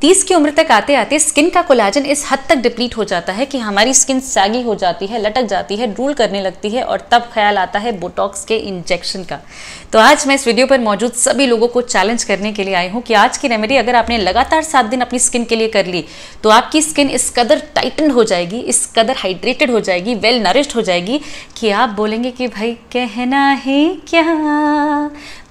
तीस की उम्र तक आते आते स्किन का कोलाजन इस हद तक डिप्लीट हो जाता है कि हमारी स्किन सैगी हो जाती है लटक जाती है ड्रूल करने लगती है और तब ख्याल आता है बोटॉक्स के इंजेक्शन का तो आज मैं इस वीडियो पर मौजूद सभी लोगों को चैलेंज करने के लिए आई हूँ कि आज की रेमेडी अगर आपने लगातार सात दिन अपनी स्किन के लिए कर ली तो आपकी स्किन इस कदर टाइटन हो जाएगी इस कदर हाइड्रेटेड हो जाएगी वेल नरिश्ड हो जाएगी कि आप बोलेंगे कि भाई कहना है क्या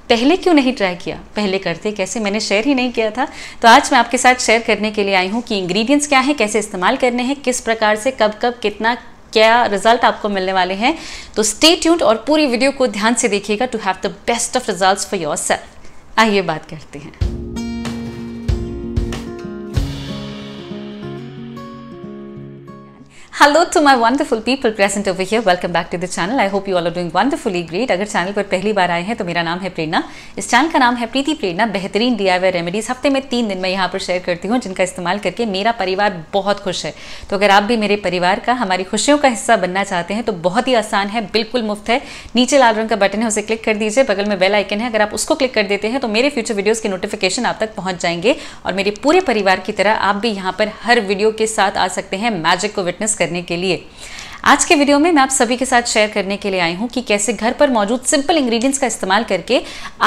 पहले क्यों नहीं ट्राई किया पहले करते कैसे मैंने शेयर ही नहीं किया था तो आज मैं आपके साथ शेयर करने के लिए आई हूँ कि इंग्रेडिएंट्स क्या हैं कैसे इस्तेमाल करने हैं किस प्रकार से कब कब कितना क्या रिजल्ट आपको मिलने वाले हैं तो स्टे ट्यून्ड और पूरी वीडियो को ध्यान से देखिएगा to have the best of result for yourself आइए बात करते हैं hello to my wonderful people present over here welcome back to the channel I hope you all are doing wonderfully great अगर channel पर पहली बार आए हैं तो मेरा नाम है प्रेरणा इस चैनल का नाम है प्रीति प्रेरणा बेहतरीन डी आई रेमेडीज़ हफ्ते में तीन दिन मैं यहाँ पर शेयर करती हूँ जिनका इस्तेमाल करके मेरा परिवार बहुत खुश है तो अगर आप भी मेरे परिवार का हमारी खुशियों का हिस्सा बनना चाहते हैं तो बहुत ही आसान है बिल्कुल मुफ्त है नीचे लाल रंग का बटन है उसे क्लिक कर दीजिए बगल में बेल आइकन है अगर आप उसको क्लिक कर देते हैं तो मेरे फ्यूचर वीडियोज़ के नोटिफिकेशन आप तक पहुँच जाएंगे और मेरे पूरे परिवार की तरह आप भी यहाँ पर हर वीडियो के साथ आ सकते हैं मैजिक को विटनेस कर करने के लिए आज के वीडियो में मैं आप सभी के साथ शेयर करने के लिए आई हूँ कि कैसे घर पर मौजूद सिंपल इंग्रेडिएंट्स का इस्तेमाल करके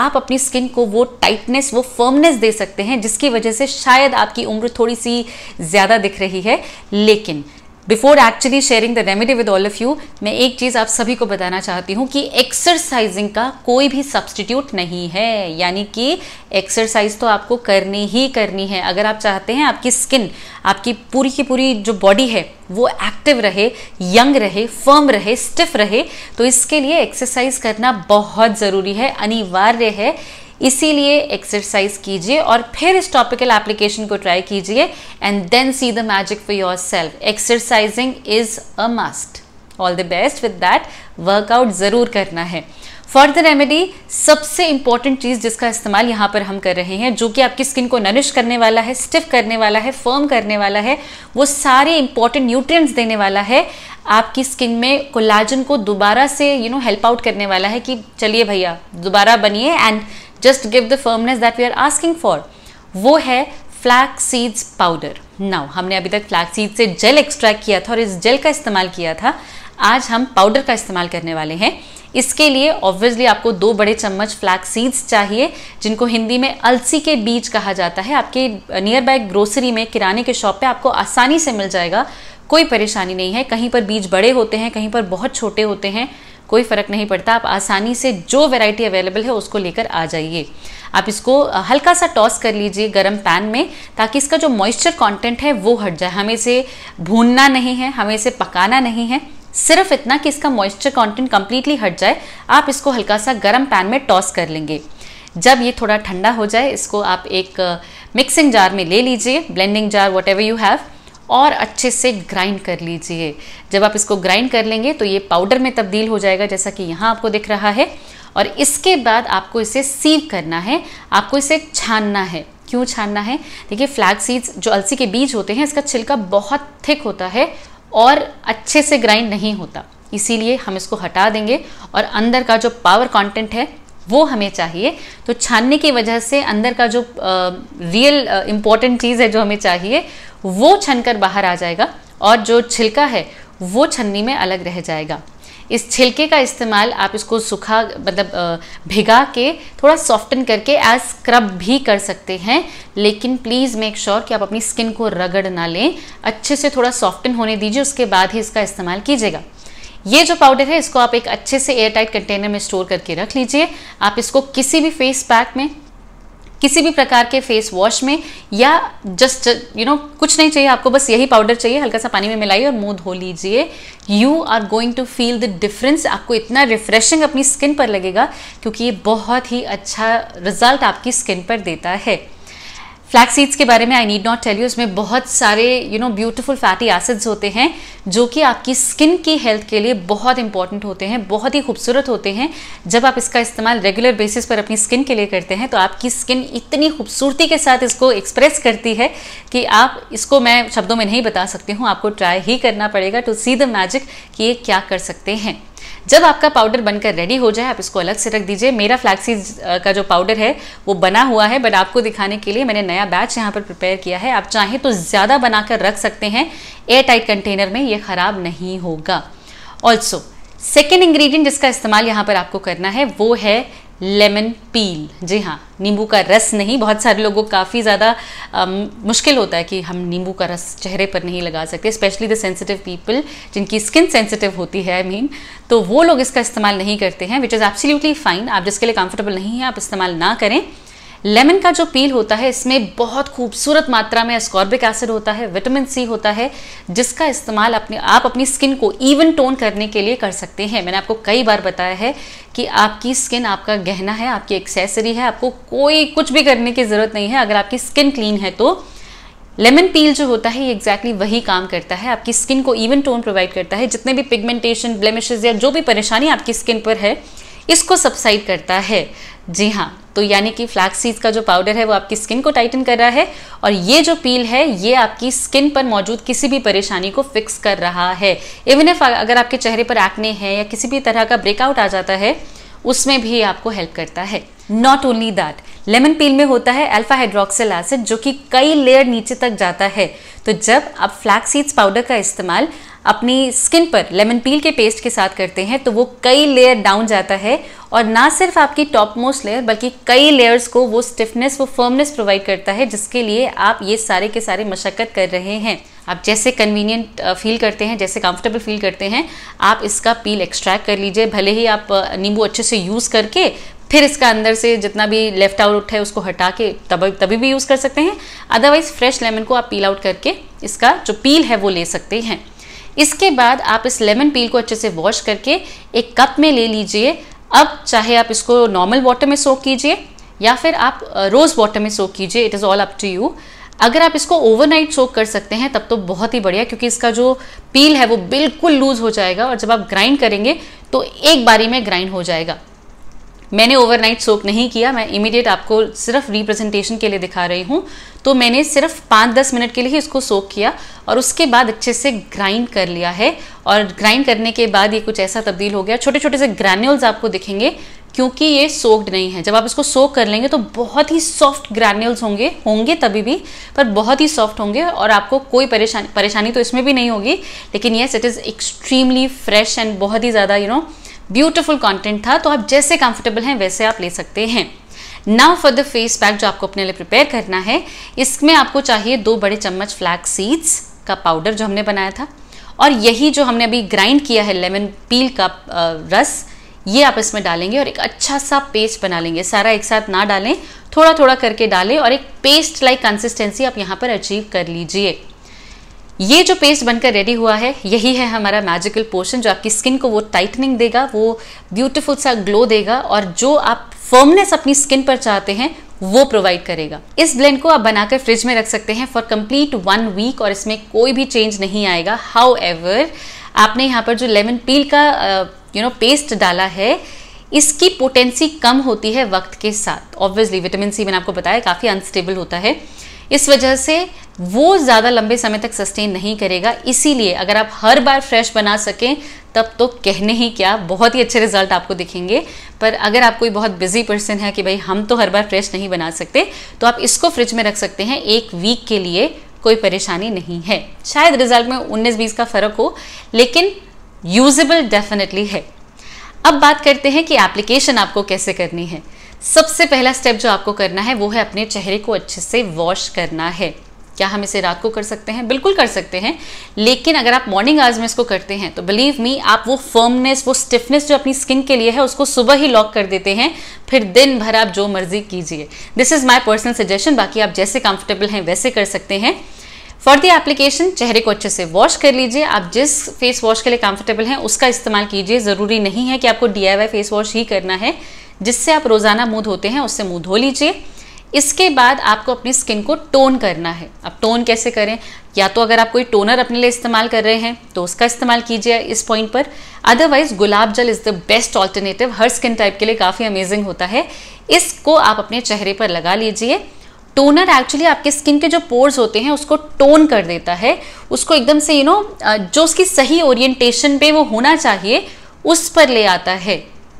आप अपनी स्किन को वो टाइटनेस वो फर्मनेस दे सकते हैं जिसकी वजह से शायद आपकी उम्र थोड़ी सी ज़्यादा दिख रही है लेकिन before actually sharing the remedy with all of you मैं एक चीज़ आप सभी को बताना चाहती हूँ कि एक्सरसाइजिंग का कोई भी सब्सटीट्यूट नहीं है यानी कि एक्सरसाइज तो आपको करनी ही करनी है अगर आप चाहते हैं आपकी स्किन आपकी पूरी की पूरी जो बॉडी है वो एक्टिव रहे यंग रहे फर्म रहे स्टिफ रहे तो इसके लिए एक्सरसाइज करना बहुत ज़रूरी है अनिवार्य है इसीलिए एक्सरसाइज कीजिए और फिर इस टॉपिकल एप्लीकेशन को ट्राई कीजिए and then see the magic for yourself exercising is a must all the best with that workout ज़रूर करना है फॉर द रेमेडी सबसे इंपॉर्टेंट चीज़ जिसका इस्तेमाल यहाँ पर हम कर रहे हैं जो कि आपकी स्किन को नरिश करने वाला है स्टिफ करने वाला है फर्म करने वाला है वो सारे इंपॉर्टेंट न्यूट्रिएंट्स देने वाला है आपकी स्किन में कोलाजन को दोबारा से यू नो हेल्प आउट करने वाला है कि चलिए भैया दोबारा बनिए and just give the firmness that we are asking for वो है फ्लैक्स सीड्स पाउडर नाउ हमने अभी तक फ्लैक्स सीड से जेल एक्सट्रैक्ट किया था और इस जेल का इस्तेमाल किया था आज हम पाउडर का इस्तेमाल करने वाले हैं इसके लिए ऑब्वियसली आपको दो बड़े चम्मच फ्लैक्स सीड्स चाहिए जिनको हिंदी में अलसी के बीज कहा जाता है आपके नियर बाय ग्रोसरी में किराने के शॉप पे आपको आसानी से मिल जाएगा कोई परेशानी नहीं है कहीं पर बीज बड़े होते हैं कहीं पर बहुत छोटे होते हैं कोई फ़र्क नहीं पड़ता आप आसानी से जो वेराइटी अवेलेबल है उसको लेकर आ जाइए आप इसको हल्का सा टॉस कर लीजिए गर्म पैन में ताकि इसका जो मॉइस्चर कंटेंट है वो हट जाए हमें इसे भूनना नहीं है हमें इसे पकाना नहीं है सिर्फ इतना कि इसका मॉइस्चर कंटेंट कम्प्लीटली हट जाए आप इसको हल्का सा गर्म पैन में टॉस कर लेंगे जब ये थोड़ा ठंडा हो जाए इसको आप एक मिक्सिंग जार में ले लीजिए blending jar whatever you have और अच्छे से ग्राइंड कर लीजिए जब आप इसको ग्राइंड कर लेंगे तो ये पाउडर में तब्दील हो जाएगा जैसा कि यहाँ आपको दिख रहा है और इसके बाद आपको इसे सीव करना है आपको इसे छानना है क्यों छानना है देखिए फ्लैग सीड्स जो अलसी के बीज होते हैं इसका छिलका बहुत थिक होता है और अच्छे से ग्राइंड नहीं होता इसीलिए हम इसको हटा देंगे और अंदर का जो पावर कंटेंट है वो हमें चाहिए तो छानने की वजह से अंदर का जो रियल इम्पॉर्टेंट चीज़ है जो हमें चाहिए वो छन कर बाहर आ जाएगा और जो छिलका है वो छन्नी में अलग रह जाएगा इस छिलके का इस्तेमाल आप इसको सूखा मतलब भिगा के थोड़ा सॉफ्टन करके एज स्क्रब भी कर सकते हैं लेकिन प्लीज़ मेक श्योर कि आप अपनी स्किन को रगड़ ना लें अच्छे से थोड़ा सॉफ्टन होने दीजिए उसके बाद ही इसका इस्तेमाल कीजिएगा ये जो पाउडर है इसको आप एक अच्छे से एयर टाइट कंटेनर में स्टोर करके रख लीजिए आप इसको किसी भी फेस पैक में किसी भी प्रकार के फेस वॉश में या जस्ट यू नो कुछ नहीं चाहिए आपको बस यही पाउडर चाहिए हल्का सा पानी में मिलाइए और मुंह धो लीजिए you are going to feel the difference आपको इतना रिफ्रेशिंग अपनी स्किन पर लगेगा क्योंकि ये बहुत ही अच्छा रिजल्ट आपकी स्किन पर देता है फ्लैक्स सीड्स के बारे में I need not tell you इसमें बहुत सारे you know beautiful fatty acids होते हैं जो कि आपकी स्किन की हेल्थ के लिए बहुत इंपॉर्टेंट होते हैं बहुत ही खूबसूरत होते हैं जब आप इसका इस्तेमाल रेगुलर बेसिस पर अपनी स्किन के लिए करते हैं तो आपकी स्किन इतनी खूबसूरती के साथ इसको एक्सप्रेस करती है कि आप इसको मैं शब्दों में नहीं बता सकती हूँ आपको ट्राई ही करना पड़ेगा टू सी द मैजिक कि ये क्या कर सकते हैं जब आपका पाउडर बनकर रेडी हो जाए आप इसको अलग से रख दीजिए मेरा फ्लैक्सीज का जो पाउडर है वो बना हुआ है बट आपको दिखाने के लिए मैंने नया बैच यहाँ पर प्रिपेयर किया है आप चाहें तो ज़्यादा बनाकर रख सकते हैं एयर टाइट कंटेनर में ये ख़राब नहीं होगा ऑल्सो सेकेंड इंग्रेडिएंट जिसका इस्तेमाल यहाँ पर आपको करना है वो है लेमन पील जी हाँ नींबू का रस नहीं बहुत सारे लोगों को काफ़ी ज़्यादा मुश्किल होता है कि हम नींबू का रस चेहरे पर नहीं लगा सकते स्पेशली द सेंसिटिव पीपल जिनकी स्किन सेंसिटिव होती है आई मीन तो वो लोग इसका इस्तेमाल नहीं करते हैं विच इज़ एब्सोल्युटली फाइन आप जिसके लिए कंफर्टेबल नहीं है आप इस्तेमाल ना करें लेमन का जो पील होता है इसमें बहुत खूबसूरत मात्रा में एस्कॉर्बिक एसिड होता है विटामिन सी होता है जिसका इस्तेमाल अपने आप अपनी स्किन को इवन टोन करने के लिए कर सकते हैं मैंने आपको कई बार बताया है कि आपकी स्किन आपका गहना है आपकी एक्सेसरी है आपको कोई कुछ भी करने की ज़रूरत नहीं है अगर आपकी स्किन क्लीन है तो लेमन पील जो होता है ये एग्जैक्टली exactly वही काम करता है आपकी स्किन को इवन टोन प्रोवाइड करता है जितने भी पिगमेंटेशन ब्लेमिशेज या जो भी परेशानी आपकी स्किन पर है इसको सब्साइड करता है जी हाँ तो यानी कि फ्लैक्स का जो पाउडर है वो आपकी स्किन को टाइटन कर रहा है और ये जो पील है ये आपकी स्किन पर मौजूद किसी भी परेशानी को फिक्स कर रहा है इवन इफ अगर आपके चेहरे पर एक्ने है या किसी भी तरह का ब्रेकआउट आ जाता है उसमें भी आपको हेल्प करता है not only that lemon peel में होता है अल्फा हाइड्रोक्सिल एसिड जो कि कई लेयर नीचे तक जाता है तो जब आप फ्लैक्स सीड्स पाउडर का इस्तेमाल अपनी स्किन पर लेमन पील के पेस्ट के साथ करते हैं तो वो कई लेयर डाउन जाता है और ना सिर्फ आपकी टॉप मोस्ट लेयर बल्कि कई लेयर्स को वो स्टिफनेस वो फर्मनेस प्रोवाइड करता है जिसके लिए आप ये सारे के सारे मशक्क़त कर रहे हैं आप जैसे कन्वीनियंट फील uh, करते हैं जैसे कंफर्टेबल फील करते हैं आप इसका पील एक्सट्रैक्ट कर लीजिए भले ही आप uh, नींबू अच्छे से यूज़ करके फिर इसका अंदर से जितना भी लेफ्ट आउट है उसको हटा के तब तभी भी यूज़ कर सकते हैं अदरवाइज़ फ्रेश लेमन को आप पील आउट करके इसका जो पील है वो ले सकते हैं इसके बाद आप इस लेमन पील को अच्छे से वॉश करके एक कप में ले लीजिए अब चाहे आप इसको नॉर्मल वाटर में सोक कीजिए या फिर आप रोज़ वाटर में सोक कीजिए it is all up to you अगर आप इसको ओवरनाइट सोक कर सकते हैं तब तो बहुत ही बढ़िया क्योंकि इसका जो पील है वो बिल्कुल लूज़ हो जाएगा और जब आप ग्राइंड करेंगे तो एक बारी में ग्राइंड हो जाएगा मैंने ओवरनाइट सोक नहीं किया मैं इमीडिएट आपको सिर्फ रिप्रेजेंटेशन के लिए दिखा रही हूँ तो मैंने सिर्फ पाँच दस मिनट के लिए ही इसको सोक किया और उसके बाद अच्छे से ग्राइंड कर लिया है और ग्राइंड करने के बाद ये कुछ ऐसा तब्दील हो गया छोटे छोटे से ग्रैन्यूल्स आपको दिखेंगे क्योंकि ये सोक्ड नहीं है जब आप इसको सोक कर लेंगे तो बहुत ही सॉफ्ट ग्रैन्यूल्स होंगे होंगे तभी भी पर बहुत ही सॉफ्ट होंगे और आपको कोई परेशानी परेशानी तो इसमें भी नहीं होगी लेकिन yes it is extremely fresh and बहुत ही ज़्यादा यू नो ब्यूटीफुल कंटेंट था तो आप जैसे कंफर्टेबल हैं वैसे आप ले सकते हैं now for the face pack जो आपको अपने लिए प्रिपेयर करना है इसमें आपको चाहिए दो बड़े चम्मच फ्लैक सीड्स का पाउडर जो हमने बनाया था और यही जो हमने अभी ग्राइंड किया है लेमन पील का रस ये आप इसमें डालेंगे और एक अच्छा सा पेस्ट बना लेंगे सारा एक साथ ना डालें थोड़ा थोड़ा करके डालें और एक पेस्ट लाइक कंसिस्टेंसी आप यहाँ पर अचीव कर लीजिए ये जो पेस्ट बनकर रेडी हुआ है यही है हमारा मैजिकल पोर्शन जो आपकी स्किन को वो टाइटनिंग देगा वो ब्यूटीफुल सा ग्लो देगा और जो आप फर्मनेस अपनी स्किन पर चाहते हैं वो प्रोवाइड करेगा इस ब्लेंड को आप बनाकर फ्रिज में रख सकते हैं फॉर कंप्लीट वन वीक और इसमें कोई भी चेंज नहीं आएगा हाउ आपने यहाँ पर जो लेमन पील का यू नो पेस्ट डाला है इसकी पोटेंसी कम होती है वक्त के साथ ऑब्वियसली विटामिन सी मैंने आपको बताया काफ़ी अनस्टेबल होता है इस वजह से वो ज़्यादा लंबे समय तक सस्टेन नहीं करेगा इसीलिए अगर आप हर बार फ्रेश बना सकें तब तो कहने ही क्या बहुत ही अच्छे रिजल्ट आपको दिखेंगे पर अगर आप कोई बहुत बिजी पर्सन है कि भाई हम तो हर बार फ्रेश नहीं बना सकते तो आप इसको फ्रिज में रख सकते हैं एक वीक के लिए कोई परेशानी नहीं है शायद रिजल्ट में उन्नीस बीस का फ़र्क हो लेकिन यूजेबल डेफिनेटली है अब बात करते हैं कि एप्लीकेशन आपको कैसे करनी है सबसे पहला स्टेप जो आपको करना है वो है अपने चेहरे को अच्छे से वॉश करना है क्या हम इसे रात को कर सकते हैं बिल्कुल कर सकते हैं लेकिन अगर आप मॉर्निंग आवर्स में इसको करते हैं तो बिलीव मी आप वो फर्मनेस वो स्टिफनेस जो अपनी स्किन के लिए है उसको सुबह ही लॉक कर देते हैं फिर दिन भर आप जो मर्जी कीजिए this is my personal suggestion बाकी आप जैसे कंफर्टेबल हैं वैसे कर सकते हैं फॉर दी एप्लीकेशन चेहरे को अच्छे से वॉश कर लीजिए आप जिस फेस वॉश के लिए कंफर्टेबल हैं उसका इस्तेमाल कीजिए ज़रूरी नहीं है कि आपको डी फेस वॉश ही करना है जिससे आप रोज़ाना मुंह धोते हैं उससे मुँह धो लीजिए इसके बाद आपको अपनी स्किन को टोन करना है अब टोन कैसे करें या तो अगर आप कोई टोनर अपने लिए इस्तेमाल कर रहे हैं तो उसका इस्तेमाल कीजिए इस पॉइंट पर otherwise gulab jal is the best alternative हर स्किन टाइप के लिए काफ़ी अमेजिंग होता है इसको आप अपने चेहरे पर लगा लीजिए टोनर एक्चुअली आपके स्किन के जो पोर्स होते हैं उसको टोन कर देता है उसको एकदम से यू you नो know, जो उसकी सही ओरिएंटेशन पे वो होना चाहिए उस पर ले आता है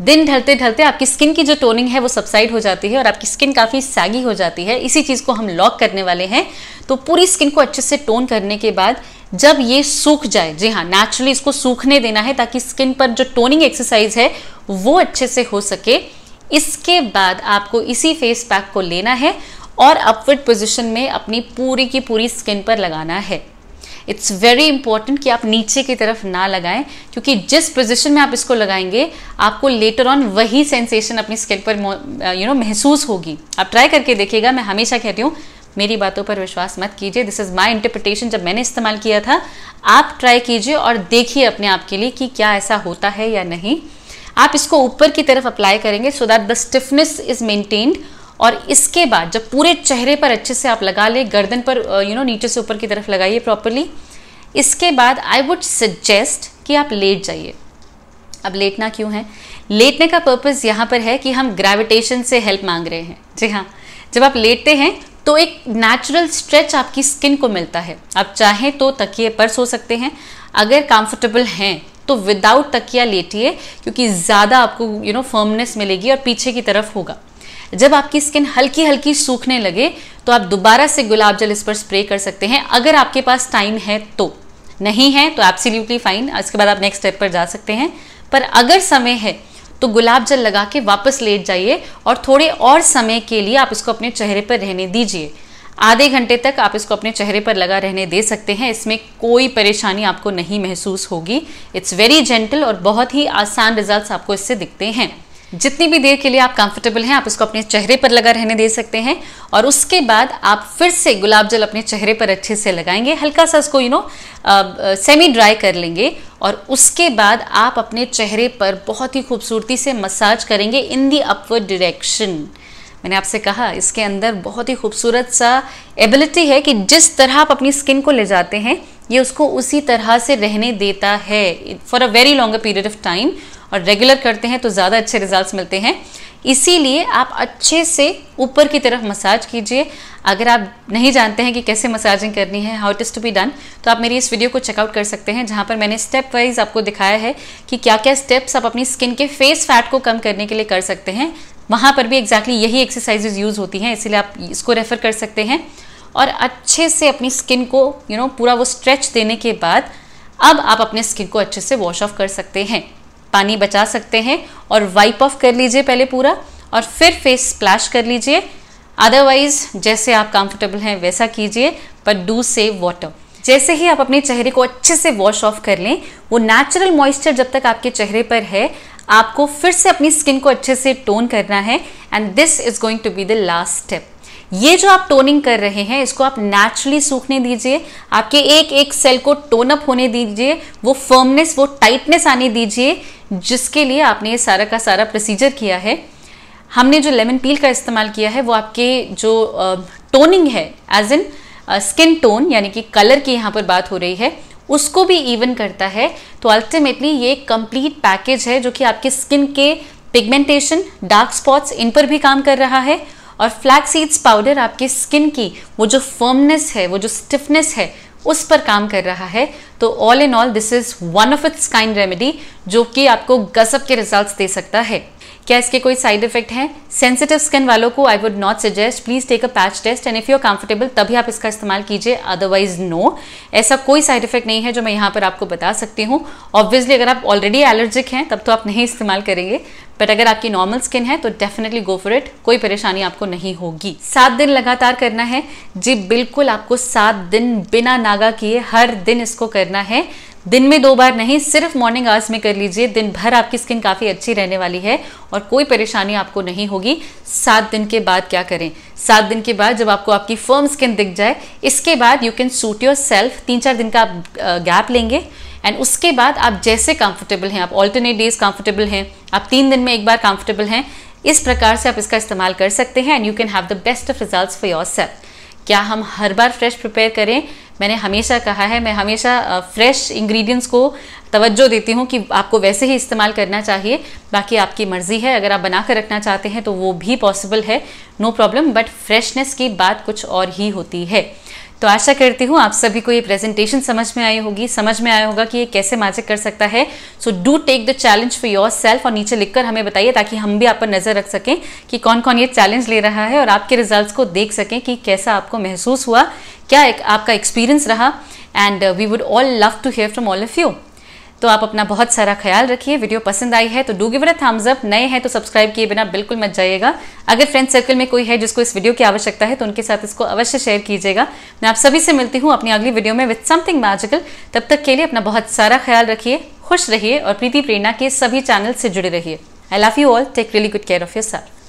दिन ढलते ढलते आपकी स्किन की जो टोनिंग है वो सब्साइड हो जाती है और आपकी स्किन काफ़ी सैगी हो जाती है इसी चीज़ को हम लॉक करने वाले हैं तो पूरी स्किन को अच्छे से टोन करने के बाद जब ये सूख जाए जी हाँ नेचुरली इसको सूखने देना है ताकि स्किन पर जो टोनिंग एक्सरसाइज है वो अच्छे से हो सके इसके बाद आपको इसी फेस पैक को लेना है और अपवर्ड पोजिशन में अपनी पूरी की पूरी स्किन पर लगाना है इट्स वेरी इंपॉर्टेंट कि आप नीचे की तरफ ना लगाएं क्योंकि जिस पोजिशन में आप इसको लगाएंगे आपको लेटर ऑन वही सेंसेशन अपनी स्किन पर यू नो महसूस होगी आप ट्राई करके देखिएगा मैं हमेशा कहती हूँ मेरी बातों पर विश्वास मत कीजिए दिस इज़ माई इंटरप्रिटेशन जब मैंने इस्तेमाल किया था आप ट्राई कीजिए और देखिए अपने आप के लिए कि क्या ऐसा होता है या नहीं आप इसको ऊपर की तरफ अप्लाई करेंगे so that the stiffness is maintained और इसके बाद जब पूरे चेहरे पर अच्छे से आप लगा लें गर्दन पर यू नो नीचे से ऊपर की तरफ लगाइए प्रॉपरली इसके बाद आई वुड सजेस्ट कि आप लेट जाइए अब लेटना क्यों है लेटने का पर्पज़ यहाँ पर है कि हम ग्रेविटेशन से हेल्प मांग रहे हैं जी हाँ जब आप लेटते हैं तो एक नेचुरल स्ट्रेच आपकी स्किन को मिलता है आप चाहें तो तकिए पर सो सकते हैं अगर कंफर्टेबल हैं तो विदाउट तकिया लेटिए क्योंकि ज़्यादा आपको यू नो फर्मनेस मिलेगी और पीछे की तरफ होगा जब आपकी स्किन हल्की हल्की सूखने लगे तो आप दोबारा से गुलाब जल इस पर स्प्रे कर सकते हैं अगर आपके पास टाइम है तो नहीं है तो एब्सिल्यूटली फाइन इसके बाद आप नेक्स्ट स्टेप पर जा सकते हैं पर अगर समय है तो गुलाब जल लगा के वापस लेट जाइए और थोड़े और समय के लिए आप इसको अपने चेहरे पर रहने दीजिए आधे घंटे तक आप इसको अपने चेहरे पर लगा रहने दे सकते हैं इसमें कोई परेशानी आपको नहीं महसूस होगी इट्स वेरी जेंटल और बहुत ही आसान रिजल्ट्स आपको इससे दिखते हैं जितनी भी देर के लिए आप कंफर्टेबल हैं आप इसको अपने चेहरे पर लगा रहने दे सकते हैं और उसके बाद आप फिर से गुलाब जल अपने चेहरे पर अच्छे से लगाएंगे हल्का सा इसको यू नो सेमी ड्राई कर लेंगे और उसके बाद आप अपने चेहरे पर बहुत ही खूबसूरती से मसाज करेंगे इन दी अपवर्ड डिरेक्शन मैंने आपसे कहा इसके अंदर बहुत ही खूबसूरत सा एबिलिटी है कि जिस तरह आप अपनी स्किन को ले जाते हैं ये उसको उसी तरह से रहने देता है for a very long period of time और रेगुलर करते हैं तो ज़्यादा अच्छे रिजल्ट्स मिलते हैं इसीलिए आप अच्छे से ऊपर की तरफ मसाज कीजिए अगर आप नहीं जानते हैं कि कैसे मसाजिंग करनी है how it is to be done तो आप मेरी इस वीडियो को चेकआउट कर सकते हैं जहाँ पर मैंने स्टेप वाइज आपको दिखाया है कि क्या क्या स्टेप्स आप अपनी स्किन के फेस फैट को कम करने के लिए कर सकते हैं वहाँ पर भी एग्जैक्टली exactly यही एक्सरसाइजेज यूज़ होती हैं इसीलिए आप इसको रेफ़र कर सकते हैं और अच्छे से अपनी स्किन को यू you नो know, पूरा वो स्ट्रेच देने के बाद अब आप अपने स्किन को अच्छे से वॉश ऑफ कर सकते हैं पानी बचा सकते हैं और वाइप ऑफ कर लीजिए पहले पूरा और फिर फेस स्प्लैश कर लीजिए अदरवाइज जैसे आप कंफर्टेबल हैं वैसा कीजिए बट डू सेव वाटर जैसे ही आप अपने चेहरे को अच्छे से वॉश ऑफ कर लें वो नेचुरल मॉइस्चर जब तक आपके चेहरे पर है आपको फिर से अपनी स्किन को अच्छे से टोन करना है and this is going to be the last step ये जो आप टोनिंग कर रहे हैं इसको आप नेचुरली सूखने दीजिए आपके एक एक सेल को टोन अप होने दीजिए वो फर्मनेस वो टाइटनेस आने दीजिए जिसके लिए आपने ये सारा का सारा प्रोसीजर किया है हमने जो लेमन पील का इस्तेमाल किया है वो आपके जो टोनिंग है एज इन स्किन टोन यानी कि कलर की यहाँ पर बात हो रही है उसको भी इवन करता है तो अल्टीमेटली ये कंप्लीट पैकेज है जो कि आपके स्किन के पिगमेंटेशन डार्क स्पॉट्स इन पर भी काम कर रहा है और फ्लैक्स सीड्स पाउडर आपके स्किन की वो जो फर्मनेस है वो जो स्टिफनेस है उस पर काम कर रहा है तो all in all this is one of its kind remedy जो कि आपको गजब के रिजल्ट्स दे सकता है क्या इसके कोई साइड इफेक्ट हैं सेंसिटिव स्किन वालों को I would not suggest please take a patch test and if you are comfortable तभी आप इसका इस्तेमाल कीजिए अदरवाइज नो ऐसा कोई साइड इफेक्ट नहीं है जो मैं यहाँ पर आपको बता सकती हूँ ऑब्वियसली अगर आप ऑलरेडी एलर्जिक हैं तब तो आप नहीं इस्तेमाल करेंगे बट अगर आपकी नॉर्मल स्किन है तो डेफिनेटली गो फॉर इट कोई परेशानी आपको नहीं होगी सात दिन लगातार करना है जी बिल्कुल आपको सात दिन बिना नागा किए हर दिन इसको करना है दिन में दो बार नहीं सिर्फ मॉर्निंग आवर्स में कर लीजिए दिन भर आपकी स्किन काफ़ी अच्छी रहने वाली है और कोई परेशानी आपको नहीं होगी सात दिन के बाद क्या करें सात दिन के बाद जब आपको आपकी फर्म स्किन दिख जाए इसके बाद you can suit yourself तीन चार दिन का आप गैप लेंगे एंड उसके बाद आप जैसे कंफर्टेबल हैं आप ऑल्टरनेट डेज कंफर्टेबल हैं आप तीन दिन में एक बार कंफर्टेबल हैं इस प्रकार से आप इसका इस्तेमाल कर सकते हैं and you can have the best of result for yourself क्या हम हर बार फ्रेश प्रिपेयर करें मैंने हमेशा कहा है मैं हमेशा फ्रेश इंग्रेडिएंट्स को तवज्जो देती हूँ कि आपको वैसे ही इस्तेमाल करना चाहिए बाकी आपकी मर्ज़ी है अगर आप बना कर रखना चाहते हैं तो वो भी पॉसिबल है नो प्रॉब्लम बट फ्रेशनेस की बात कुछ और ही होती है तो आशा करती हूँ आप सभी को ये प्रेजेंटेशन समझ में आई होगी समझ में आया होगा कि ये कैसे मैजिक कर सकता है so do take the challenge for yourself और नीचे लिखकर हमें बताइए ताकि हम भी आप पर नज़र रख सकें कि कौन कौन ये चैलेंज ले रहा है और आपके रिजल्ट को देख सकें कि कैसा आपको महसूस हुआ क्या एक आपका एक्सपीरियंस रहा and we would all love to hear from all of you तो आप अपना बहुत सारा ख्याल रखिए वीडियो पसंद आई है तो डू गिव थम्स अप नए हैं तो सब्सक्राइब किए बिना बिल्कुल मत जाइएगा अगर फ्रेंड सर्कल में कोई है जिसको इस वीडियो की आवश्यकता है तो उनके साथ इसको अवश्य शेयर कीजिएगा मैं आप सभी से मिलती हूँ अपनी अगली वीडियो में विथ समथिंग मैजिकल तब तक के लिए अपना बहुत सारा ख्याल रखिए खुश रहिए और प्रीति प्रेरणा के सभी चैनल से जुड़े रहिए I love you all take really good care of your self